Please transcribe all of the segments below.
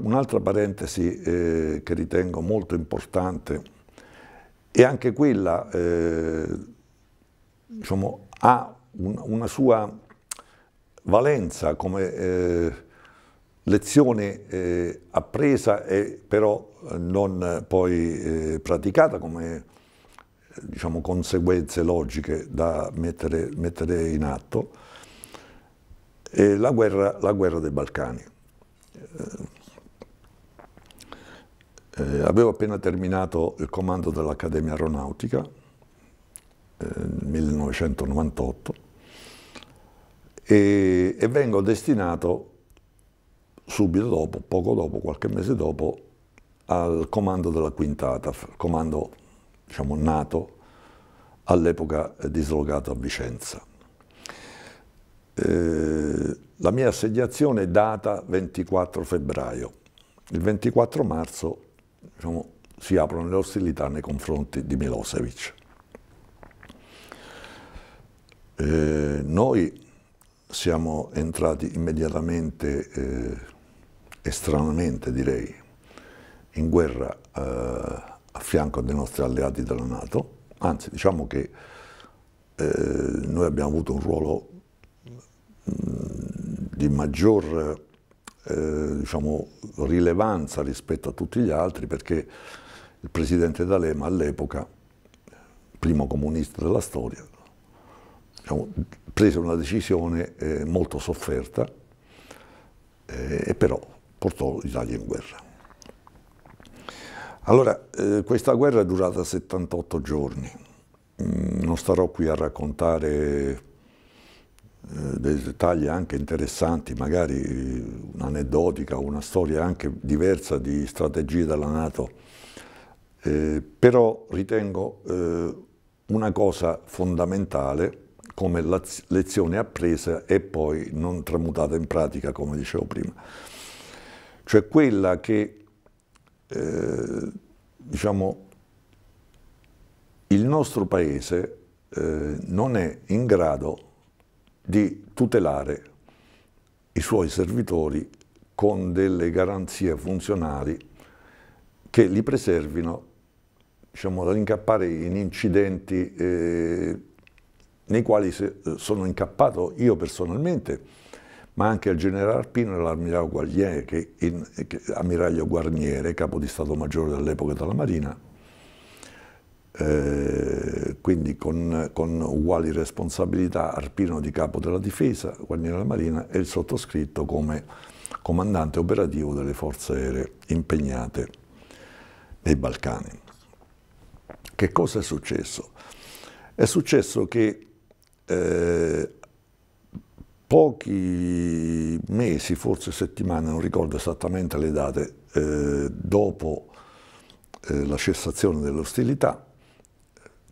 Un'altra parentesi eh, che ritengo molto importante e anche quella eh, diciamo, ha un, una sua valenza come eh, lezione eh, appresa e però non poi eh, praticata come diciamo, conseguenze logiche da mettere, mettere in atto, è la guerra, la guerra dei Balcani eh, eh, avevo appena terminato il comando dell'Accademia Aeronautica, nel eh, 1998, e, e vengo destinato subito dopo, poco dopo, qualche mese dopo, al comando della Quintata, comando diciamo, nato all'epoca dislocato a Vicenza. Eh, la mia assegnazione è data 24 febbraio. Il 24 marzo diciamo, si aprono le ostilità nei confronti di Milosevic. Eh, noi siamo entrati immediatamente, eh, estranamente direi, in guerra eh, a fianco dei nostri alleati della Nato, anzi diciamo che eh, noi abbiamo avuto un ruolo mh, mm, di maggior eh, diciamo, rilevanza rispetto a tutti gli altri perché il presidente D'Alema all'epoca, primo comunista della storia, diciamo, prese una decisione eh, molto sofferta eh, e però portò l'Italia in guerra. Allora, eh, questa guerra è durata 78 giorni, mm, non starò qui a raccontare eh, dei dettagli anche interessanti, magari eh, un'aneddotica, una storia anche diversa di strategie della Nato, eh, però ritengo eh, una cosa fondamentale come lezione appresa e poi non tramutata in pratica, come dicevo prima. Cioè quella che, eh, diciamo, il nostro Paese eh, non è in grado di tutelare i suoi servitori con delle garanzie funzionali che li preservino diciamo, dall'incappare in incidenti eh, nei quali eh, sono incappato io personalmente, ma anche il generale Arpino e l'ammiraglio Guarniere, capo di Stato Maggiore dell'epoca della Marina, eh, quindi con, con, uguali responsabilità Arpino di capo della difesa, Guarnieri della Marina e il sottoscritto come comandante operativo delle forze aeree impegnate nei Balcani. Che cosa è successo? È successo che eh, pochi mesi, forse settimane, non ricordo esattamente le date, eh, dopo eh, la cessazione delle ostilità,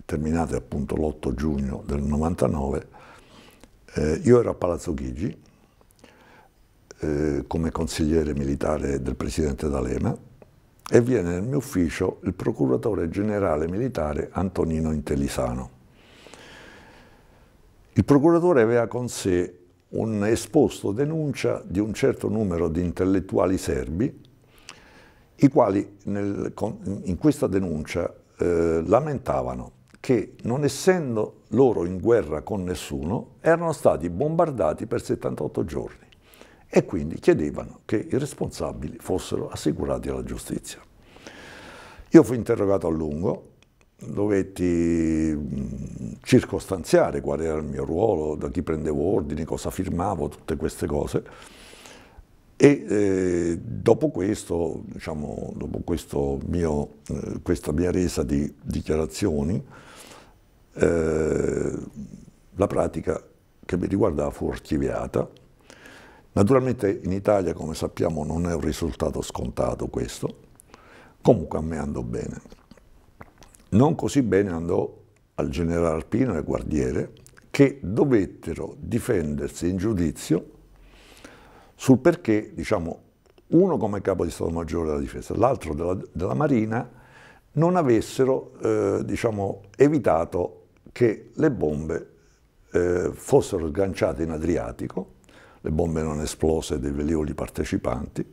terminate appunto l'8 giugno del 99, eh, io ero a Palazzo Chigi eh, come consigliere militare del presidente D'Alema e viene nel mio ufficio il procuratore generale militare Antonino Intelisano. Il procuratore aveva con sé un esposto denuncia di un certo numero di intellettuali serbi, i quali nel, in questa denuncia eh, lamentavano che non essendo loro in guerra con nessuno, erano stati bombardati per 78 giorni e quindi chiedevano che i responsabili fossero assicurati alla giustizia. Io fui interrogato a lungo, dovetti circostanziare qual era il mio ruolo, da chi prendevo ordini, cosa firmavo, tutte queste cose. E eh, dopo, questo, diciamo, dopo questo mio, eh, questa mia resa di dichiarazioni, eh, la pratica che mi riguardava fu archiviata. Naturalmente in Italia, come sappiamo, non è un risultato scontato questo, comunque a me andò bene. Non così bene andò al generale Alpino e al guardiere, che dovettero difendersi in giudizio sul perché, diciamo, uno come capo di Stato Maggiore della Difesa, l'altro della, della, Marina, non avessero eh, diciamo, evitato che le bombe eh, fossero sganciate in Adriatico, le bombe non esplose dei velivoli partecipanti,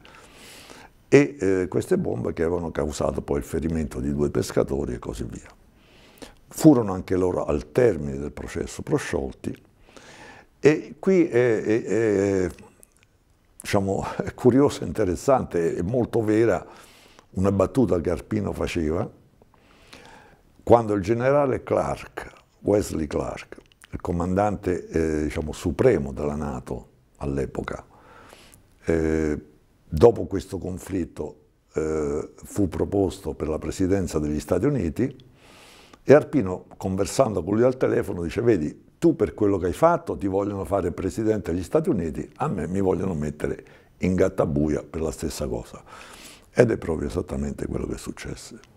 e eh, queste bombe che avevano causato poi il ferimento di due pescatori e così via. Furono anche loro al termine del processo prosciolti e qui è, è, è diciamo, curiosa, interessante e molto vera una battuta che Arpino faceva quando il generale Clark Wesley Clark, il comandante eh, diciamo, supremo della Nato all'epoca. Eh, dopo questo conflitto eh, fu proposto per la presidenza degli Stati Uniti e Arpino, conversando con lui al telefono, dice vedi, tu per quello che hai fatto ti vogliono fare presidente degli Stati Uniti, a me mi vogliono mettere in gattabuia per la stessa cosa. Ed è proprio esattamente quello che successe.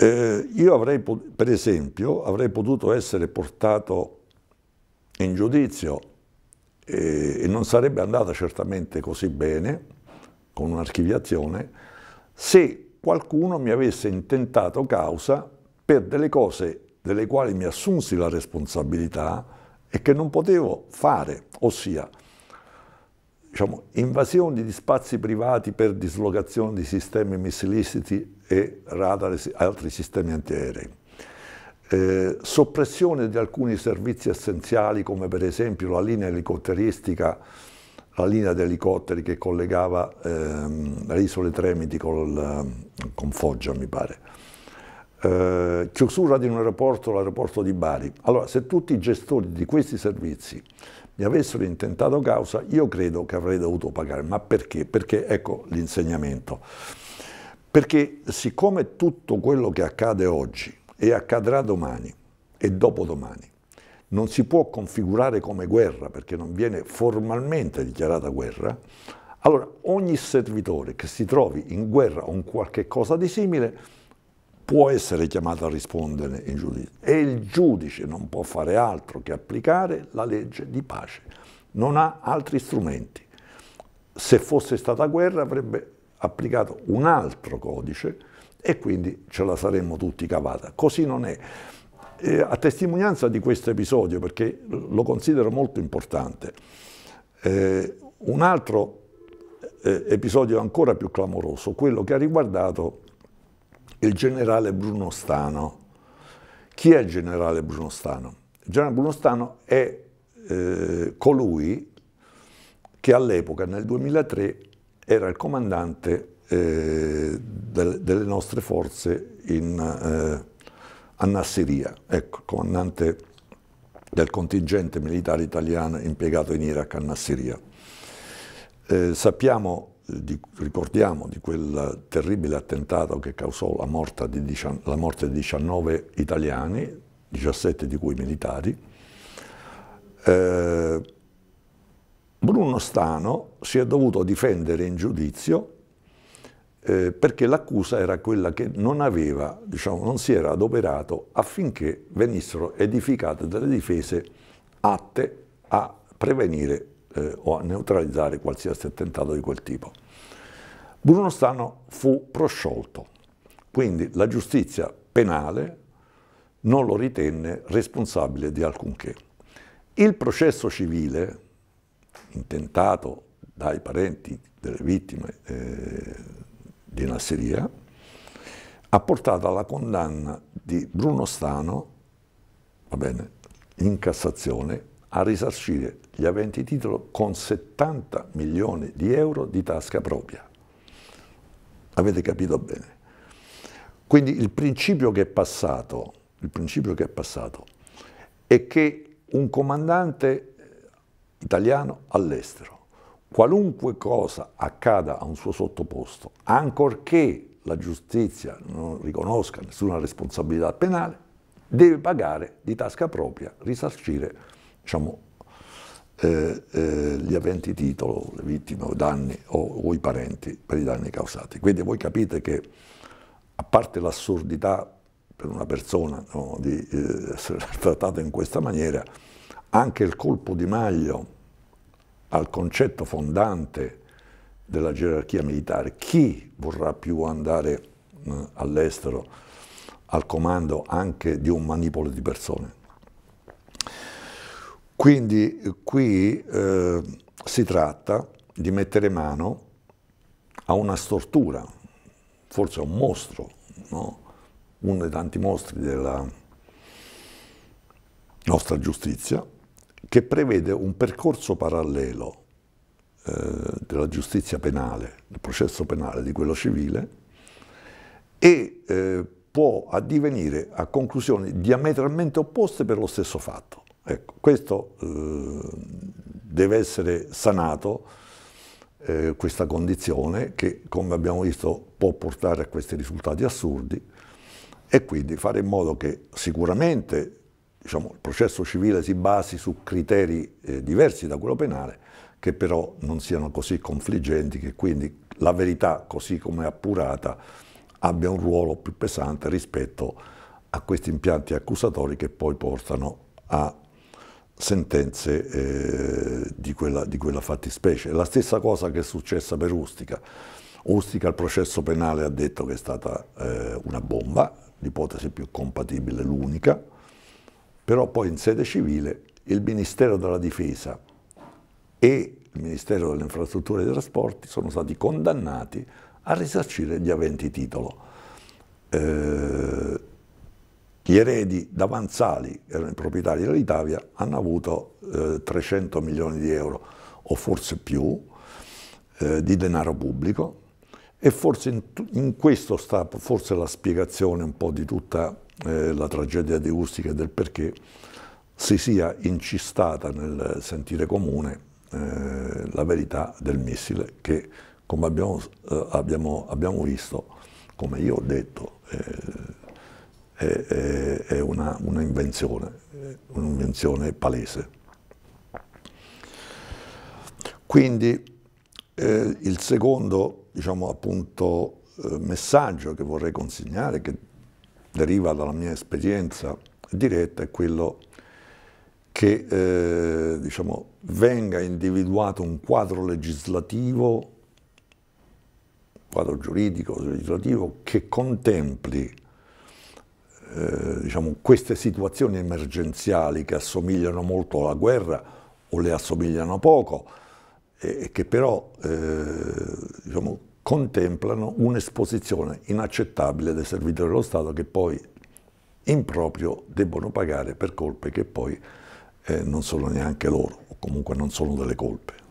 Eh, io avrei, per esempio, avrei potuto essere portato in giudizio e, eh, e non sarebbe andata certamente così bene con un'archiviazione se qualcuno mi avesse intentato causa per delle cose delle quali mi assunsi la responsabilità e che non potevo fare, ossia diciamo, invasioni di spazi privati per dislocazione di sistemi missilistici e radar e altri sistemi antiaerei. Eh, soppressione di alcuni servizi essenziali come per esempio la linea elicotteristica, la linea di elicotteri che collegava ehm, le isole Tremiti col, con Foggia mi pare eh, chiusura di un aeroporto, l'aeroporto di Bari. Allora, se tutti i gestori di questi servizi mi avessero intentato causa, io credo che avrei dovuto pagare. Ma perché? Perché ecco l'insegnamento. Perché siccome tutto quello che accade oggi e accadrà domani e dopodomani non si può configurare come guerra perché non viene formalmente dichiarata guerra, allora ogni servitore che si trovi in guerra o in qualche cosa di simile può essere chiamato a rispondere in giudizio e il giudice non può fare altro che applicare la legge di pace, non ha altri strumenti. Se fosse stata guerra avrebbe applicato un altro codice e quindi ce la saremmo tutti cavata. Così non è. Eh, a testimonianza di questo episodio, perché lo considero molto importante, eh, un altro eh, episodio ancora più clamoroso, quello che ha riguardato il generale Bruno Stano. Chi è il generale Bruno Stano? Il generale Bruno Stano è eh, colui che all'epoca, nel 2003, era il comandante eh, del, delle nostre forze in, eh, a Nasseria, ecco, comandante del contingente militare italiano impiegato in Iraq a Nasseria. Eh, sappiamo di, ricordiamo di quel terribile attentato che causò la morte, di, la morte di 19 italiani, 17 di cui militari, eh, Bruno Stano si è dovuto difendere in giudizio eh, perché l'accusa era quella che non, aveva, diciamo, non si era adoperato affinché venissero edificate delle difese atte a prevenire eh, o a neutralizzare qualsiasi attentato di quel tipo. Bruno Stano fu prosciolto, quindi la giustizia penale non lo ritenne responsabile di alcunché. Il processo civile, intentato dai parenti delle vittime eh, di Nasseria, ha portato alla condanna di Bruno Stano, va bene, in Cassazione a risarcire gli aventi titolo con 70 milioni di euro di tasca propria. Avete capito bene? Quindi il principio che è passato, che è, passato è che un comandante eh, italiano all'estero, qualunque cosa accada a un suo sottoposto, ancorché la giustizia non riconosca nessuna responsabilità penale, deve pagare di tasca propria, risarcire diciamo, eh, eh, gli aventi titolo, le vittime o danni o, o i parenti per i danni causati. Quindi voi capite che a parte l'assurdità per una persona no, di eh, essere trattata in questa maniera, anche il colpo di maglio al concetto fondante della gerarchia militare, chi vorrà più andare eh, all'estero al comando anche di un manipolo di persone? Quindi eh, qui eh, si tratta di mettere mano a una stortura, forse a un mostro, no? uno dei tanti mostri della nostra giustizia, che prevede un percorso parallelo eh, della giustizia penale, del processo penale di quello civile, e eh, può addivenire a conclusioni diametralmente opposte per lo stesso fatto. Ecco, questo eh, deve essere sanato, eh, questa condizione che come abbiamo visto può portare a questi risultati assurdi e quindi fare in modo che sicuramente diciamo, il processo civile si basi su criteri eh, diversi da quello penale, che però non siano così confliggenti, che quindi la verità, così come è appurata, abbia un ruolo più pesante rispetto a questi impianti accusatori che poi portano a sentenze eh, di, quella, di, quella, fattispecie. La stessa cosa che è successa per Ustica. Ustica al processo penale ha detto che è stata eh, una bomba, l'ipotesi più compatibile, l'unica, però poi in sede civile il Ministero della Difesa e il Ministero delle Infrastrutture e dei Trasporti sono stati condannati a risarcire gli aventi titolo. Eh, gli eredi davanzali, erano eh, i proprietari dell'Italia, hanno avuto eh, 300 milioni di euro o forse più eh, di denaro pubblico e forse in, in questo sta forse la spiegazione un po' di tutta eh, la tragedia di Ustica e del perché si sia incistata nel sentire comune eh, la verità del missile che come abbiamo, eh, abbiamo, abbiamo visto, come io ho detto, è, è, è una, una invenzione, un'invenzione palese. Quindi eh, il secondo diciamo, appunto, eh, messaggio che vorrei consegnare, che deriva dalla mia esperienza diretta, è quello che eh, diciamo, venga individuato un quadro legislativo, quadro giuridico legislativo, che contempli eh, diciamo, queste situazioni emergenziali che assomigliano molto alla guerra o le assomigliano poco e, che però eh, diciamo, contemplano un'esposizione inaccettabile dei servitori dello Stato che poi in proprio debbono pagare per colpe che poi eh, non sono neanche loro o comunque non sono delle colpe.